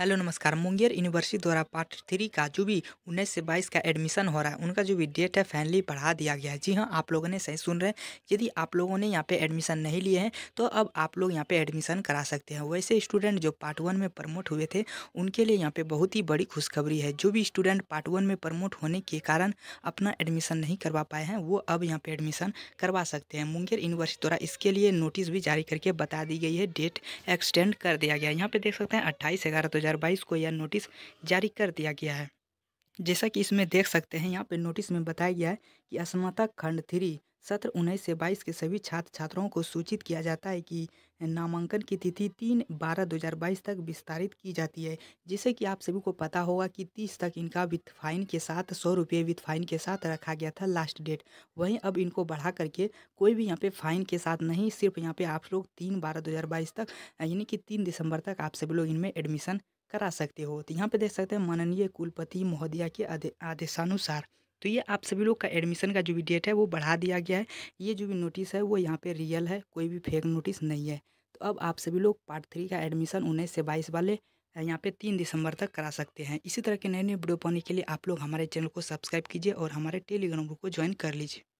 hello नमस्कार Munger university द्वारा part three का जो भी उन्नीस से बाईस का एडमिशन हो रहा है उनका जो भी डेट है फाइनली बढ़ा दिया गया है जी हाँ आप लोगों ने सही सुन रहे हैं यदि आप लोगों ने यहाँ पे एडमिशन नहीं लिए हैं तो अब आप लोग यहाँ पे एडमिशन करा सकते हैं वैसे स्टूडेंट जो पार्ट वन में प्रमोट हुए थे उनके लिए यहाँ पर बहुत ही बड़ी खुशखबरी है जो भी स्टूडेंट पार्ट वन में प्रमोट होने के कारण अपना एडमिशन नहीं करवा पाए हैं वो अब यहाँ पर एडमिशन करवा सकते हैं मुंगेर यूनिवर्सिटी द्वारा इसके लिए नोटिस भी जारी करके बता दी गई है डेट एक्सटेंड कर दिया गया यहाँ देख सकते हैं अट्ठाईस ग्यारह दो 2022 को यह नोटिस जारी कर दिया गया है जैसा कि इसमें देख सकते हैं यहाँ पे नोटिस में बताया गया है कि असमता खंड थ्री सत्र उन्नीस से बाईस के सभी छात्र छात्राओं को सूचित किया जाता है कि नामांकन की तिथि तीन बारह दो हज़ार बाईस तक विस्तारित की जाती है जिसे कि आप सभी को पता होगा कि तीस तक इनका विथ फाइन के साथ सौ रुपये विथ फाइन के साथ रखा गया था लास्ट डेट वहीं अब इनको बढ़ा करके कोई भी यहाँ पे फाइन के साथ नहीं सिर्फ यहाँ पे आप लोग तीन बारह दो हज़ार बाईस तक यानी कि तीन दिसंबर तक आप सभी लोग इनमें एडमिशन करा सकते हो तो यहाँ पे देख सकते हैं माननीय कुलपति महोदया के आदेशानुसार तो ये आप सभी लोग का एडमिशन का जो भी डेट है वो बढ़ा दिया गया है ये जो भी नोटिस है वो यहाँ पे रियल है कोई भी फेक नोटिस नहीं है तो अब आप सभी लोग पार्ट थ्री का एडमिशन उन्नीस से बाईस वाले यहाँ पे तीन दिसंबर तक करा सकते हैं इसी तरह के नए नए वीडियो पाने के लिए आप लोग हमारे चैनल को सब्सक्राइब कीजिए और हमारे टेलीग्राम ग्रुप को ज्वाइन कर लीजिए